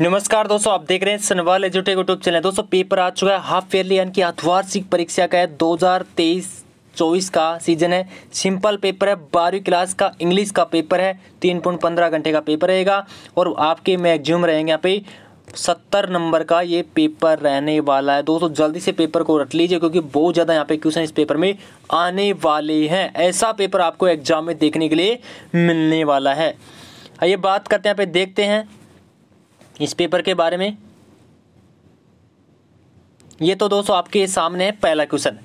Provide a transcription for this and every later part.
नमस्कार दोस्तों आप देख रहे हैं सनवाल एजुटेक यूट्यूब चैनल दोस्तों पेपर आ चुका है हाफ ईयरली यानी कि अर्थवार्षिक परीक्षा का है 2023 चौबीस का सीजन है सिंपल पेपर है बारहवीं क्लास का इंग्लिश का पेपर है तीन पॉइंट पंद्रह घंटे का पेपर रहेगा और आपके मैगजिम रहेंगे यहाँ पे सत्तर नंबर का ये पेपर रहने वाला है दोस्तों जल्दी से पेपर को रट लीजिए क्योंकि बहुत ज़्यादा यहाँ पे क्वेश्चन इस पेपर में आने वाले हैं ऐसा पेपर आपको एग्जाम में देखने के लिए मिलने वाला है आइए बात करते हैं यहाँ पे देखते हैं इस पेपर के बारे में ये तो दोस्तों आपके सामने है पहला question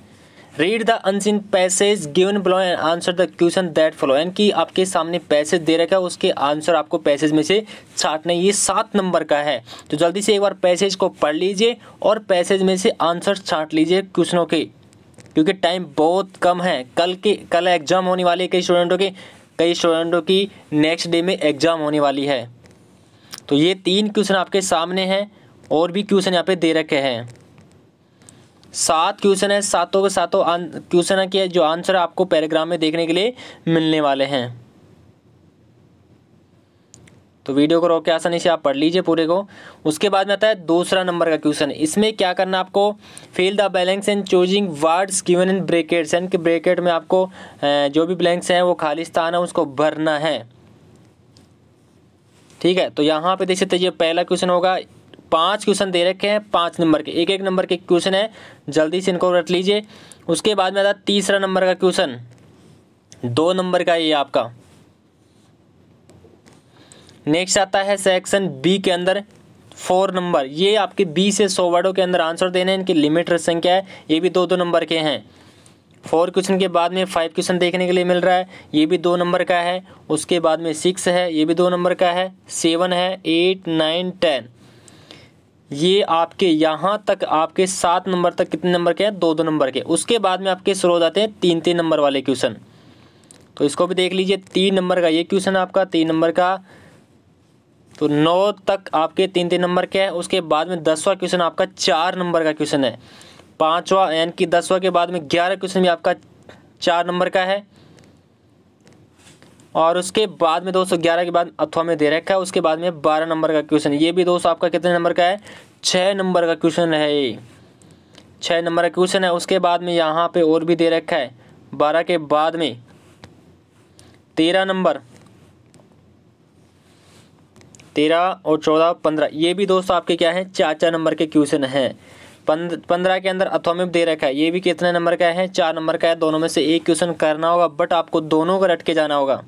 read the unseen passage given below and answer the question that follow and कि आपके सामने पैसेज दे रखा है उसके आंसर आपको पैसेज में से छाटना ये सात नंबर का है तो जल्दी से एक बार पैसेज को पढ़ लीजिए और पैसेज में से आंसर छाट लीजिए क्वेश्चनों के क्योंकि टाइम बहुत कम है कल के कल एग्जाम होने वाले कई स्टूडेंटों के कई स्टूडेंटों की नेक्स्ट डे में एग्जाम होने वाली है तो ये तीन क्वेश्चन आपके सामने हैं और भी क्वेश्चन यहाँ पे दे रखे हैं सात क्वेश्चन है सातों के सातों क्वेश्चन है कि जो आंसर आपको पैराग्राम में देखने के लिए मिलने वाले हैं तो वीडियो को रोक के आसानी से आप पढ़ लीजिए पूरे को उसके बाद में आता है दूसरा नंबर का क्वेश्चन इसमें क्या करना आपको fill the balance and choosing words given in brackets and bracket में आपको जो भी ब्लैंक्स हैं वो खाली स्थान है उसको भरना है ठीक है तो यहाँ पे देख सकते हैं ये पहला क्वेश्चन होगा पांच क्वेश्चन दे रखे हैं पांच नंबर के एक एक नंबर के क्वेश्चन है जल्दी से इनको रट लीजिए उसके बाद में आता तीसरा नंबर का क्वेश्चन दो नंबर का ये आपका नेक्स्ट आता है सेक्शन बी के अंदर फोर नंबर ये आपके बी से सौ वर्डों के अंदर आंसर देने हैं इनकी लिमिट संख्या है ये भी दो दो नंबर के हैं फोर क्वेश्चन के बाद में फाइव क्वेश्चन देखने के लिए मिल रहा है ये भी दो नंबर का है उसके बाद में सिक्स है ये भी दो नंबर का है सेवन है एट नाइन टेन ये आपके यहाँ तक आपके सात नंबर तक कितने नंबर के हैं दो दो नंबर के उसके बाद में आपके शुरू हो जाते हैं तीन तीन नंबर वाले क्वेश्चन तो इसको भी देख लीजिए तीन नंबर का ये क्वेश्चन आपका तीन नंबर का तो नौ तक आपके तीन तीन नंबर के हैं उसके बाद में दसवा क्वेश्चन आपका चार नंबर का क्वेश्चन है पाँचवा यानी कि दसवा के बाद में ग्यारह क्वेश्चन भी आपका चार नंबर का है और उसके बाद में दोस्तों ग्यारह के बाद अथवा में दे रखा है उसके बाद में बारह नंबर का क्वेश्चन ये भी दोस्तों आपका कितने नंबर का है छः नंबर का क्वेश्चन है ये छः नंबर का क्वेश्चन है उसके बाद में यहाँ पे और भी दे रखा है बारह के बाद में तेरह नंबर तेरह और चौदह पंद्रह ये भी दोस्तों आपके क्या है चार चार नंबर के क्वेश्चन हैं पंद्रह के अंदर अथोमिप दे रखा है ये भी कितने नंबर का है चार नंबर का है दोनों में से एक क्वेश्चन करना होगा बट आपको दोनों को रट के जाना होगा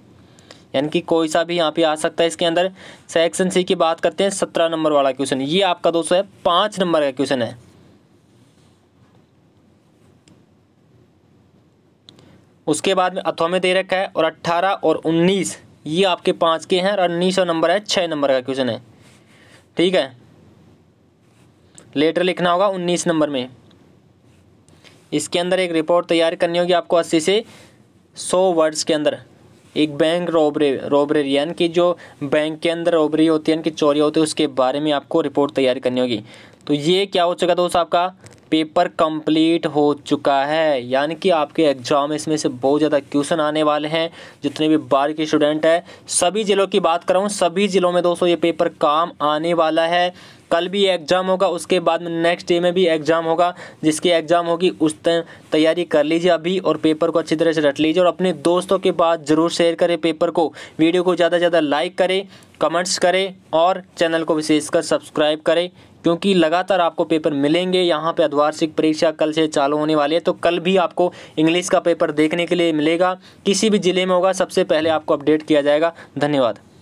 यानी कि कोई सा भी यहाँ पे आ सकता है इसके अंदर सेक्शन सी की बात करते हैं सत्रह नंबर वाला क्वेश्चन ये आपका दोस्तों है पाँच नंबर का क्वेश्चन है उसके बाद में में दे रखा है और अट्ठारह और उन्नीस ये आपके पाँच के हैं और उन्नीस नंबर है छः नंबर का क्वेश्चन है ठीक है लेटर लिखना होगा उन्नीस नंबर में इसके अंदर एक रिपोर्ट तैयार करनी होगी आपको अस्सी से सौ वर्ड्स के अंदर एक बैंक रोबरे रोबरे यानी कि जो बैंक के अंदर रोबरी होती है यानी कि चोरी होती है उसके बारे में आपको रिपोर्ट तैयार करनी होगी तो ये क्या हो चुका दोस्त आपका पेपर कंप्लीट हो चुका है यानी कि आपके एग्ज़ाम इसमें से बहुत ज़्यादा क्वेश्चन आने वाले हैं जितने भी बार के स्टूडेंट हैं सभी ज़िलों की बात कर रहा हूँ सभी ज़िलों में दोस्तों ये पेपर काम आने वाला है कल भी एग्ज़ाम होगा उसके बाद में नेक्स्ट डे में भी एग्ज़ाम होगा जिसकी एग्ज़ाम होगी उस तैयारी कर लीजिए अभी और पेपर को अच्छी तरह से रट लीजिए और अपने दोस्तों के बाद ज़रूर शेयर करें पेपर को वीडियो को ज़्यादा से ज़्यादा लाइक करें कमेंट्स करें और चैनल को विशेषकर सब्सक्राइब करें क्योंकि लगातार आपको पेपर मिलेंगे यहाँ पे द्वार्षिक परीक्षा कल से चालू होने वाली है तो कल भी आपको इंग्लिश का पेपर देखने के लिए मिलेगा किसी भी ज़िले में होगा सबसे पहले आपको अपडेट किया जाएगा धन्यवाद